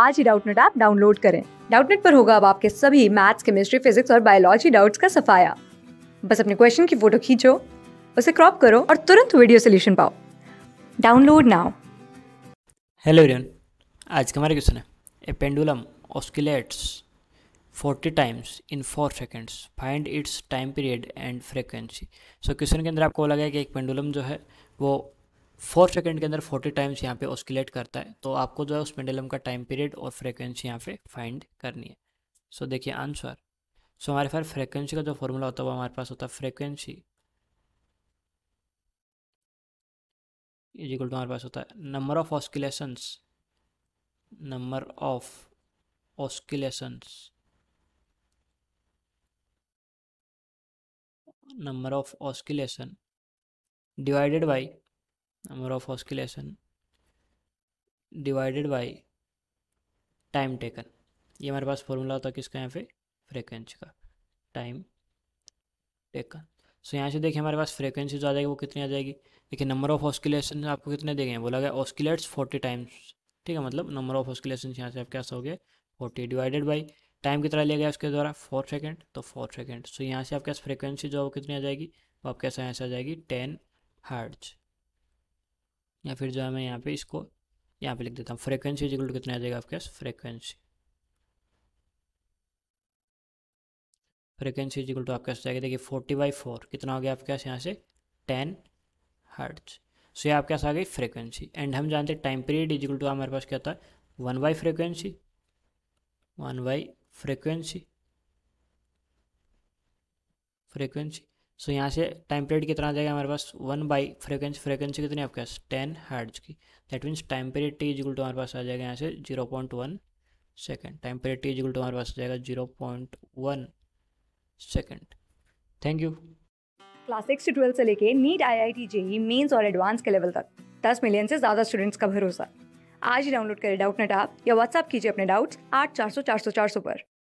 आज ही Doubtnut app download करें डाउटनेट पर होगा अब आपके सभी मैथ्स केमिस्ट्री फिजिक्स और बायोलॉजी डाउट्स का सफाया बस अपने क्वेश्चन की फोटो खींचो उसे क्रॉप करो और तुरंत वीडियो सोल्यूशन पाओ डाउनलोड नाउ हेलो एवरीवन आज का हमारा क्वेश्चन है a pendulum oscillates 40 times in 4 seconds find its time period and frequency so question के अंदर आपको लगा है कि एक पेंडुलम जो है वो फोर सेकेंड के अंदर फोर्टी टाइम्स यहाँ पे ऑस्किलेट करता है तो आपको जो है उस पेंडुलम का टाइम पीरियड और फ्रीक्वेंसी यहाँ पे फाइंड करनी है सो so, देखिए आंसर सो so, हमारे पास फ्रीक्वेंसी का जो फॉर्मूला होता है वो हमारे पास होता है फ्रीक्वेंसी इज इक्वल टू हमारे पास होता है number of oscillations number of oscillations number of oscillation divided by number of oscillation divided by time taken ये हमारे पास फॉर्मूला होता है किसका यहाँ पे फ्रीक्वेंसी का टाइम टेकन सो यहाँ से देखिए हमारे पास फ्रीक्वेंसी जो आ जाएगी वो कितनी आ जाएगी देखिए नंबर ऑफ ऑस्किलेशन आपको कितने हैं बोला गया ऑस्किलेट्स फोर्टी टाइम्स ठीक है मतलब नंबर ऑफ ऑस्किलेशन यहाँ से आप क्या हो गए फोर्टी डिवाइडेड बाई टाइम कितना लिया गया उसके द्वारा फोर सेकेंड तो फोर सेकेंड सो यहाँ से आपके पास फ्रीक्वेंसी जो है वो कितनी आ जाएगी वो आपके यहाँ से आ जाएगी टेन हार्ट्स या फिर जो है मैं यहाँ पे इसको यहाँ पे लिख देता हूँ फ्रीक्वेंसी इजिकल कितना आ जाएगा आपके पास फ्रीक्वेंसी फ्रीक्वेंसी इजिकल टू आपके पास जाएगा देखिए फोर्टी बाई फोर कितना हो गया आपके पास यहाँ से टेन हर्ट्ज सो ये आपके पास आ गई फ्रीक्वेंसी एंड हम जानते हैं टाइम पीरियड इजिकल टू हमारे पास क्या होता है one by frequency one by frequency frequency so यहाँ से टाइम पीरियड कितना आ जाएगा हमारे पास वन बाई फ्रिक्वेंसी फ्रिक्वेंसी कितनी आपके पास टेन हार्ड की that means time period T equal to हमारे पास आ जाएगा यहाँ से zero point one second time period T equal to हमारे पास आ जाएगा zero point one second thank you class six से ट्वेल्थ से लेके NEET I I T JEE mains और एडवांस के लेवल तक दस मिलियन से ज़्यादा स्टूडेंट्स का भरोसा आज ही डाउनलोड करें डाउट नेट आप या व्हाट्सअप कीजिए अपने डाउट्स आठ चार सौ चार सौ चार सौ पर